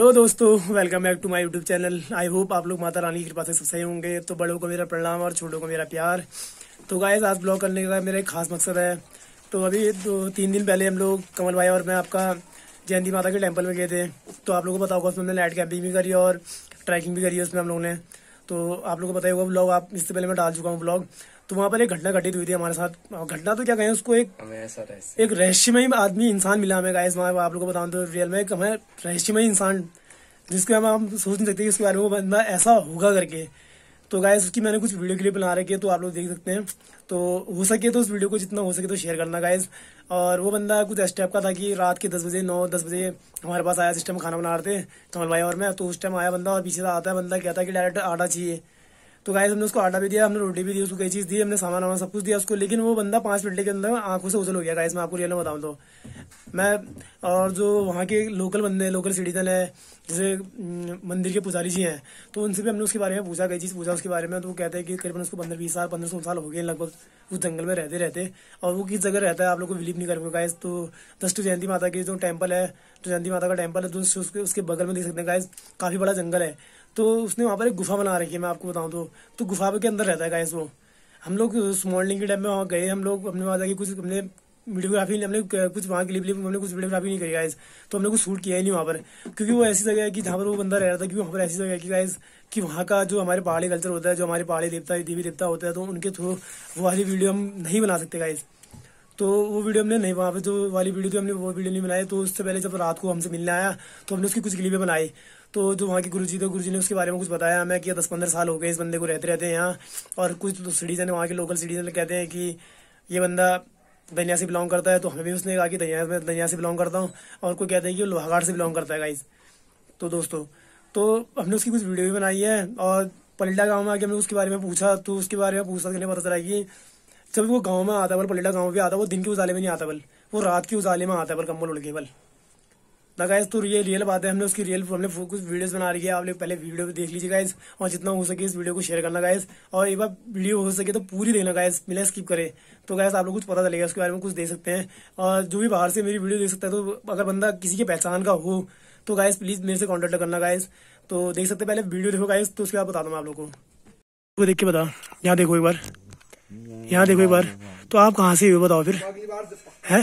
Hello दोस्तों welcome back to my YouTube channel I hope आप लोग माता रानी की कृपा से सब सही होंगे तो बड़ों को मेरा प्रणाम और छोटों को मेरा प्यार तो गाइस आज ब्लॉग करने का मेरा एक खास मकसद है तो अभी दो तीन दिन पहले हम लोग कमल भाई और मैं आपका जयंती माता के टेम्पल में गए थे तो आप लोगों को पता होगा उसमें लाइट कैंपिंग भी करी और ट्रैकिंग भी करी उसमें हम लोगों ने तो आप लोगों को पता होगा ब्लॉग आप इससे पहले मैं डाल चुका हूँ ब्लॉग तो वहां पर एक घटना घटित हुई थी हमारे साथ घटना तो क्या कहें उसको एक एक रहस्यमय आदमी इंसान मिला हमें गाइस वहां आप लोग को बताऊं तो रियल में एक हमें रहस्यमय इंसान जिसके हम हम सोच नहीं सकते इसके बारे में बंदा ऐसा होगा करके तो गाइस उसकी मैंने कुछ वीडियो क्लिप बना रखी है तो आप लोग देख सकते हैं तो हो सके तो उस वीडियो को जितना हो सके तो शेयर करना गाइस और वो बंदा कुछ इस टाइप का था कि रात के दस बजे नौ दस बजे हमारे पास आया जिस टाइम खाना बना रहे थे कमल भाई और मैं तो उस टाइम आया बंदा और पीछे से आता है बंदा कहता है कि डायरेक्ट आटा चाहिए तो गाय हमने उसको आटा भी दिया हमने रोटी भी दी उसको कई चीज दी हमने सामान वामान सब कुछ दिया उसको लेकिन वो बंदा पांच मिनट के अंदर आंखों से उजल हो गया गाइज मैं आपको रियल में बताऊँ तो मैं और जो वहाँ के लोकल बंदे लोकल सिटीजन है जैसे मंदिर के पुजारी जी हैं तो उनसे भी हमने उसके बारे में पूछा कई चीज़ पूछा उसके बारे में तो वो कहते हैं कि करीबन उसको पंद्रह बीस साल पंद्रह सोलह साल हो गए लगभग उस जंगल में रहते रहते और वो किस जगह रहता है आप लोग को बिलीव नहीं करेंगे गाइस तो दस्ट जयंती माता की जो टेम्पल है तो जयंती माता का टेम्पल है उसके उसके बगल में देख सकते हैं गाइस काफ़ी बड़ा जंगल है तो उसने वहाँ पर एक गुफा बना रखी है मैं आपको बताऊँ तो तो गुफा के अंदर रहता है गाइस वो हम लोग मॉर्निंग के टाइम में वहाँ गए हम लोग हमने वहाँ जाके कुछ हमने वीडियोग्राफी हमने कुछ वहाँ के लिए हमने कुछ वीडियोग्राफी नहीं करी गाइज तो हमने कुछ शूट किया ही नहीं वहाँ पर क्योंकि वो ऐसी जगह है कि जहाँ पर वो बंदा रह रहा था क्योंकि वहाँ पर ऐसी जगह है कि गाइस कि वहाँ का जो हमारे पहाड़ी कल्चर होता है जो हमारे पहाड़ी देवता देवी देवता होता है तो उनके थ्रू वो वाली वीडियो हम नहीं बना सकते गाइज तो वो वीडियो हमने नहीं वहाँ पर जो वाली वीडियो थी हमने वो वीडियो नहीं बनाई तो उससे पहले जब रात को हमसे मिलने आया तो हमने उसकी कुछ क्लिपें बनाई तो जो वहाँ के गुरु जी थे गुरु जी ने उसके बारे में कुछ बताया हमें कि दस पंद्रह साल हो गए इस बंदे को रहते रहते हैं यहाँ और कुछ तो सिटीजन वहाँ के लोकल सिटीजन कहते हैं कि ये बंदा दनिया से बिलोंग करता है तो हमें भी उसने कहा कि दनिया में दनिया से बिलोंग करता हूँ और कोई कहते हैं कि लोहागाड़ से बिलोंग करता है गाइज तो दोस्तों तो हमने उसकी कुछ वीडियो भी बनाई है और पलिडा गाँव में आके हमने उसके बारे में पूछा तो उसके बारे में पूछा कि पता चला कि जब वो गाँव में आता है बल पलटा गाँव में आता है वो दिन के उजाले में नहीं आता बल वो रात के उजाले में आता है बल कम्बल उड़ के बल गाइस तो ये रियल बात है हमने उसकी रियल हमने कुछ वीडियोस बना रही है आप लोग पहले वीडियो भी देख लीजिए गाइस और जितना हो सके इस वीडियो को शेयर करना गाइस और एक बार वीडियो हो सके तो पूरी देखना गाइस मिला स्किप करें तो गाइस आप लोग कुछ पता चलेगा उसके बारे में कुछ देख सकते हैं और जो भी बाहर से मेरी वीडियो देख सकते है तो अगर बंदा किसी के पहचान का हो तो गायस प्लीज मेरे से कॉन्टेक्ट करना गायस तो देख सकते पहले वीडियो देखो गाइज तो उसके बाद बता दूँ आप लोग को देख के बता यहाँ देखो एक बार यहाँ देखो एक बार तो आप कहाँ से बताओ फिर है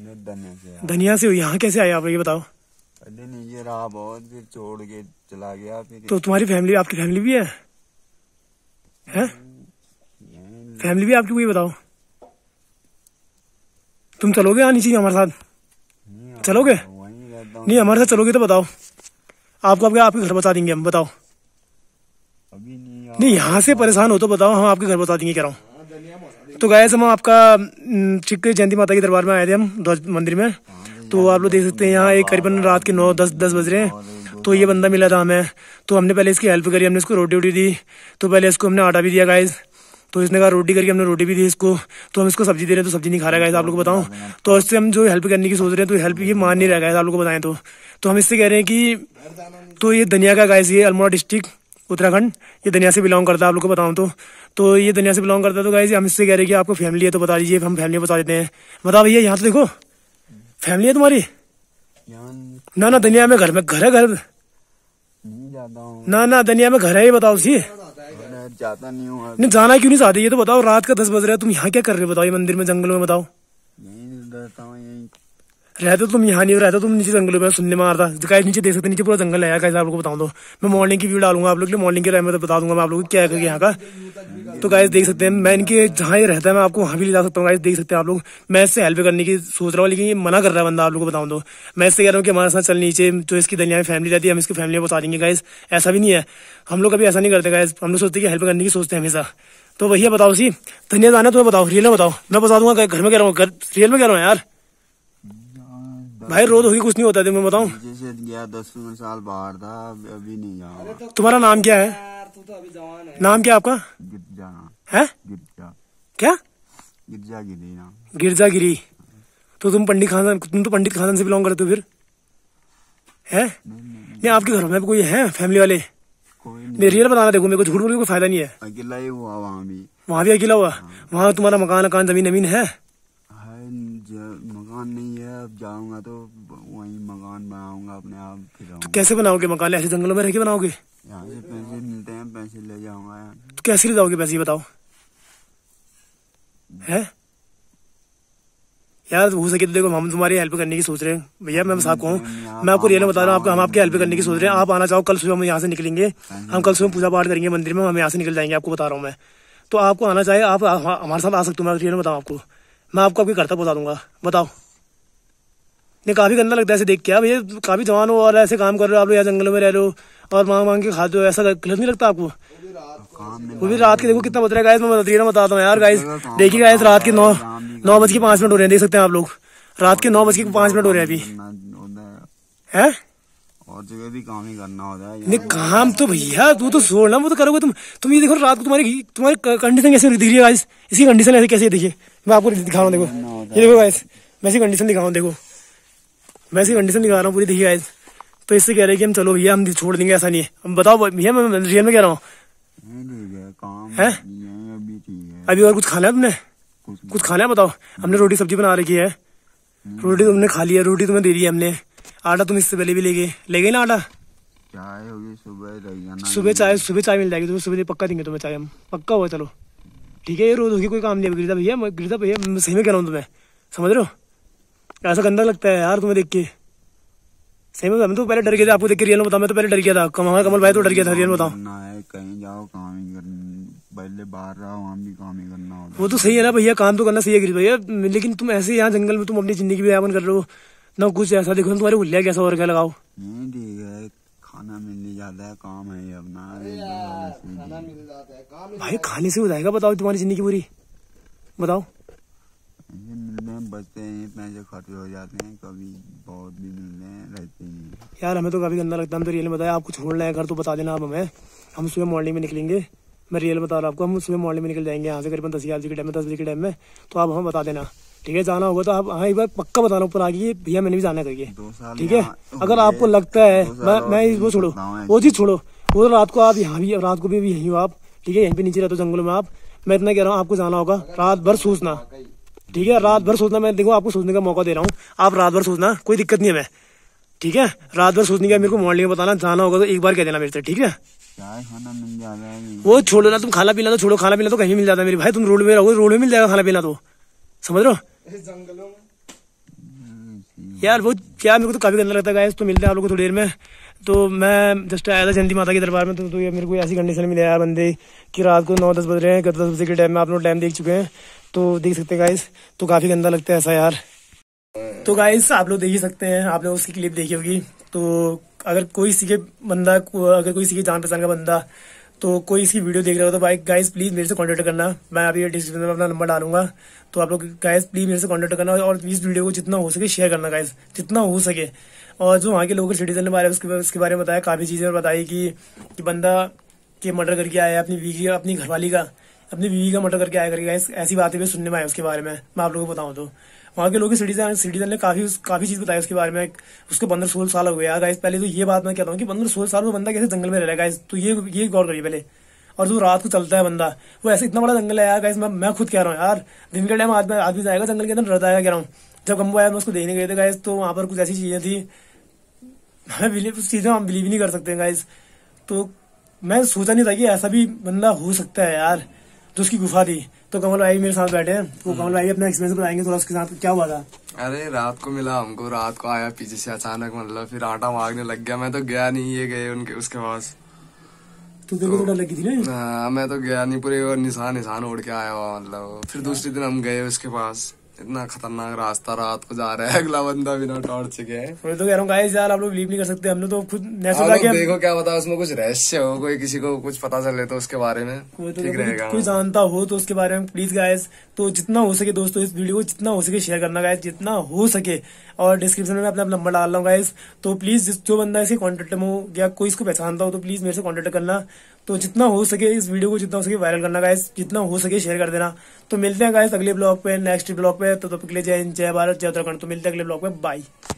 धनिया से यहाँ कैसे आया आप ये बताओ अरे नहीं ये रहा बहुत फिर छोड़ के चला गया फिर तो तुम्हारी फैमिली आपकी फैमिली भी है, हैं फैमिली भी आपकी हुई बताओ तुम चलोगे यहाँ नीचे हमारे साथ चलोगे नहीं हमारे साथ चलोगे तो बताओ आपको आपके आपके घर बता देंगे हम बताओ नहीं यहाँ से परेशान हो तो बताओ हम आपके घर बता देंगे कह रहा हूँ तो गाय हम आपका चिक जयंती माता के दरबार में आए थे हम ध्वज मंदिर में तो आप लोग देख सकते हैं यहाँ एक करीबन रात के नौ दस दस बज रहे हैं तो ये बंदा मिला था हमें तो हमने पहले इसकी हेल्प करी हमने इसको रोटी वोटी दी तो पहले इसको हमने आटा भी दिया गाइज तो इसने कहा रोटी करके हमने रोटी भी दी इसको तो हम इसको सब्जी दे रहे हैं तो सब्जी नहीं खा रहा है आप लोग को बताऊँ तो इससे हम जो हेल्प करने की सोच रहे हैं तो हेल्प ये मान नहीं रहा है आप लोग को बताएं तो।, तो हम इससे कह रहे हैं कि तो ये दनिया का गाय ये अल्मोड़ा डिस्ट्रिक्ट उत्तराखंड ये दुनिया से बिलोंग करता है आप लोग को बताऊँ तो तो ये दुनिया से बिलोंग करता है तो गाइज हम इससे कह रहे हैं कि आपको फैमिली है तो बता दीजिए हम फैमिली बता देते हैं बता भैया यहाँ तो देखो फैमिली है तुम्हारी ना ना दुनिया में घर में घर है घर ना ना दुनिया में घर है ये बताओ सी जाता नहीं हूँ नहीं जाना क्यों नहीं चाहते ये तो बताओ रात का दस बज रहा है तुम यहाँ क्या कर रहे हो बताओ ये मंदिर में जंगल में बताओ रहते तुम यहाँ नहीं रहते तुम नीचे जंगलों में सुनने में था रहा नीचे देख सकते नीचे पूरा जंगल है कैसे आप लोग बता दो तो। मैं मॉर्निंग की व्यू डालूंगा आप लोग के मॉर्निंग के टाइम में तो बता दूंगा मैं आप लोग क्या है यहाँ का तो गाइस देख सकते हैं मैं इनके जहाँ ये रहता है मैं आपको वहाँ भी ले जा सकता हूँ गाइस देख सकते हैं आप लोग मैं इससे हेल्प करने की सोच रहा हूँ लेकिन ये मना कर रहा है बंदा आप लोग को बताऊँ दो तो। मैं इससे कह रहा हूँ कि हमारे साथ चल नीचे जो इसकी दलिया में फैमिली रहती है हम इसकी फैमिली में बता देंगे गाइस ऐसा भी नहीं है हम लोग कभी ऐसा नहीं करते गाइस हम लोग सोचते हैं हेल्प करने की सोचते हैं हमेशा तो वही बताओ सी धनिया जाना तुम्हें बताओ रियल में बताओ मैं बता दूंगा घर में कह रहा हूँ रियल में कह रहा हूँ यार भाई रोज हुई कुछ नहीं होता मैं बताऊँ दस साल बाहर था अभी नहीं जाऊँ तुम्हारा नाम क्या तो है नाम क्या आपका गिरजा है गिरजा क्या गिरजा गिरी नाम गिरजा गिरी तो तुम पंडित खानदान तुम तो पंडित खानदान से बिलोंग करते हो फिर है नहीं आपके घर में कोई है फैमिली वाले नहीं रियल बताना देखो मेरे को झूठ बोलने कोई फायदा नहीं है अकेला ही हुआ वहाँ भी वहाँ भी अकेला हुआ हाँ। वहाँ तुम्हारा मकान अकान जमीन जमीन है मकान नहीं है अब जाऊंगा तो वहीं मकान बनाऊंगा अपने आप फिर तो कैसे बनाओगे मकान ऐसे जंगलों में रह के बनाओगे यहाँ से पैसे मिलते हैं पैसे ले जाऊंगा यार तो कैसे ले जाओगे पैसे बताओ है यार हो सके तो देखो हम तुम्हारी हेल्प करने की सोच रहे हैं भैया मैं बस आपको मैं आपको रियल बता रहा हूँ आपको हम आपकी हेल्प करने की सोच रहे हैं आप आना चाहो कल सुबह हम यहाँ से निकलेंगे हम कल सुबह पूजा पाठ करेंगे मंदिर में हम यहाँ से निकल जाएंगे आपको बता रहा हूँ मैं तो आपको आना चाहिए आप हमारे साथ आ सकते हो मैं रियल बताऊँ आपको मैं आपको आपके घर तक पहुँचा दूंगा बताओ ने काफ़ी गंदा लगता है ऐसे देख के आप ये काफ़ी जवान हो और ऐसे काम कर रहे हो आप लोग यहाँ जंगलों में रह रहे हो और मांग मांग के खाते हो ऐसा गलत नहीं लगता आपको वो भी रात के देखो कितना बता रहा है मैं बता रहा बताता हूँ यार गाइस देखिए गाइस रात के नौ नौ बज के पांच मिनट हो रहे हैं देख सकते हैं आप लोग रात के नौ बज के पांच मिनट हो रहे हैं अभी है और जगह भी काम ही करना होता है नहीं काम तो भैया तू तो छोड़ना वो तो करोगे तुम तुम ये देखो रात को तुम्हारी तुम्हारी कंडीशन कैसे दिख रही है गाइस इसकी कंडीशन ऐसे कैसे दिखे मैं आपको दिखाऊँ देखो ये देखो गाइस मैं ऐसी कंडीशन दिखाऊँ देखो वैसी कंडीशन दिखा रहा हूँ पूरी देखिए तो इससे कह रहे हैं कि हम चलो भैया हम छोड़ देंगे ऐसा नहीं है हम बताओ भैया मैं रियल में कह रहा हूँ है अभी और कुछ खाना है तुमने कुछ खाना है बताओ हमने रोटी सब्जी बना रखी है हम्म। रोटी तुमने खा लिया है रोटी तुम्हें दे दी है हमने आटा तुम इससे पहले भी ले गए ले गए ना आटा सुबह चाय सुबह चाय मिल जाएगी तुम्हें तो सुबह पक्का देंगे तुम्हें चाय हम पक्का हुआ चलो ठीक है ये रोज होगी कोई काम नहीं गिरता भैया गिरता भैया सही में कह रहा हूँ तुम्हें समझ रहे हो ऐसा गंदा लगता है यार तुम्हें देख के सही में हम तो पहले डर गया था आपको देख के रियल बताओ मैं तो पहले डर गया था हमारा कमल भाई तो डर गया था रियल बताओ ना है कहीं जाओ काम ही करना पहले बाहर रहो वहां भी काम ही करना होता वो तो सही है ना भैया काम तो करना सही है गिरीश भैया लेकिन तुम ऐसे यहाँ जंगल में तुम अपनी जिंदगी भी यापन कर रहे हो ना कुछ ऐसा देखो तुम्हारे उल्लिया कैसा और क्या लगाओ नहीं ठीक है खाना मिल नहीं जाता है काम है अपना भाई खाने से हो जाएगा बताओ तुम्हारी जिंदगी पूरी बताओ बचते हैं पैसे खर्च हो जाते हैं कभी बहुत भी मिलते हैं रहते हैं यार हमें तो कभी गंदा लगता है हम तो रियल बताया आपको छोड़ लें घर तो बता देना आप हमें हम सुबह मॉर्निंग में निकलेंगे मैं रियल बता रहा हूँ आपको हम सुबह मॉर्निंग में निकल जाएंगे यहाँ से करीबन दस ग्यारह के टाइम में दस बजे के टाइम में तो आप हमें बता देना ठीक है जाना होगा तो आप हाँ एक बार पक्का बता बताना ऊपर आगे भैया मैंने भी जाना करिए ठीक है तो अगर आपको लगता है मैं मैं वो छोड़ो वो चीज़ छोड़ो वो तो रात को आप यहाँ भी रात को भी यहीं हो आप ठीक है यहीं पे नीचे रहते हो जंगलों में आप मैं इतना कह रहा हूँ आपको जाना होगा रात भर सोचना ठीक है रात भर सोचना मैं देखो आपको सोचने का मौका दे रहा हूँ आप रात भर सोचना कोई दिक्कत नहीं है मैं ठीक है रात भर सोचने का मेरे को मॉर्निंग में बताना जाना होगा तो एक बार कह देना मेरे से ठीक है वो छोड़ो ना तुम खाना पीना तो छोड़ो खाना पीना तो कहीं मिल जाता मेरे भाई तुम रोड में रहोगे तो रोड में मिल जाएगा खाना पीना तो समझ रहे यार वो क्या मेरे को तो काफी गंदा लगता है तो मिलते हैं आप लोग को थोड़ी देर में तो मैं जस्ट आया था चंदी माता के दरबार में तो, तो ये मेरे को ऐसी कंडीशन मिले यार बंदे कि रात को नौ दस बज रहे हैं दस बजे के टाइम में आप लोग टाइम देख चुके हैं तो देख सकते हैं गाइस तो काफी गंदा लगता है ऐसा यार तो गाइस आप लोग देख ही सकते हैं आप लोग उसकी क्लिप देखी होगी तो अगर कोई सीखे बंदा अगर कोई सीखे जान पहचान का बंदा तो कोई इसकी वीडियो देख रहा हो तो भाई गाइस प्लीज मेरे से कांटेक्ट करना मैं अभी डिस्क्रिप्शन में अपना नंबर डालूंगा तो आप लोग गाइस प्लीज मेरे से कांटेक्ट करना और इस वीडियो को जितना हो सके शेयर करना गाइस जितना हो सके और जो वहाँ के लोकल सिटीजन ने बारे उसके उसके बारे में बताया काफी चीजें बताई कि, कि बंदा के मर्डर करके आया अपनी वीकी अपनी घरवाली का अपनी बीवी का मर्डर करके आया करके ऐसी बातें भी सुनने में आए उसके बारे में मैं आप लोगों को बताऊं तो वहाँ के लोग सिटीजन सिटीजन ने काफी काफी चीज बताई उसके बारे में उसको पंद्रह सोलह साल हो गया गाइस पहले तो ये बात मैं कहता हूँ कि पंद्रह सोलह साल में बंदा कैसे जंगल में रह रहा है गाइस तो ये ये गौर करिए पहले और जो रात को चलता है बंदा वो ऐसे इतना बड़ा जंगल है यार गाइस मैं मैं खुद कह रहा हूँ यार दिन के टाइम आदमी आदमी जाएगा जंगल के अंदर रहता है कह रहा हूँ जब गम्बो आया मैं उसको देखने गए थे गाइस तो वहाँ पर कुछ ऐसी चीजें थी हमें बिलीव उस चीज़ों हम बिलीव नहीं कर सकते गाइस तो मैं सोचा नहीं था कि ऐसा भी बंदा हो सकता है यार जो तो उसकी गुफा थी तो कमल भाई मेरे साथ बैठे वो कमल भाई अपना एक्सपीरियंस बताएंगे थोड़ा उसके साथ क्या हुआ था अरे रात को मिला हमको रात को आया पीछे से अचानक मतलब फिर आटा मांगने लग गया मैं तो गया नहीं ये गए उनके उसके पास तो तो, तो- लगी थी ना हाँ, मैं तो गया नहीं पूरे निशान निशान ओढ़ के आया हुआ मतलब फिर हाँ। दूसरे दिन हम गए उसके पास इतना खतरनाक रास्ता रात को जा रहा है अगला बंदा बिना टॉर्च के मैं तो कह रहा हूँ यार आप लोग बिलीव नहीं कर सकते हमने तो खुद हाँ, देखो क्या बताया उसमें कुछ रहस्य हो कोई किसी को कुछ पता चले तो उसके बारे में तो ठीक रहेगा कोई जानता हो तो उसके बारे में प्लीज गाइस तो जितना हो सके दोस्तों इस वीडियो को जितना हो सके शेयर करना गाय जितना हो सके और डिस्क्रिप्शन में अपना नंबर डाल रहा हूँ तो प्लीज जो बंदा इसे कॉन्टेक्ट में हो या कोई इसको पहचानता हो तो प्लीज मेरे से कॉन्टेक्ट करना तो जितना हो सके इस वीडियो को जितना हो सके वायरल करना गाइस जितना हो सके शेयर कर देना तो मिलते हैं गाइस अगले ब्लॉग पे नेक्स्ट ब्लॉग पे तो तब के लिए जय हिंद जय भारत जय उत्तराखंड तो मिलते हैं अगले ब्लॉग पे बाय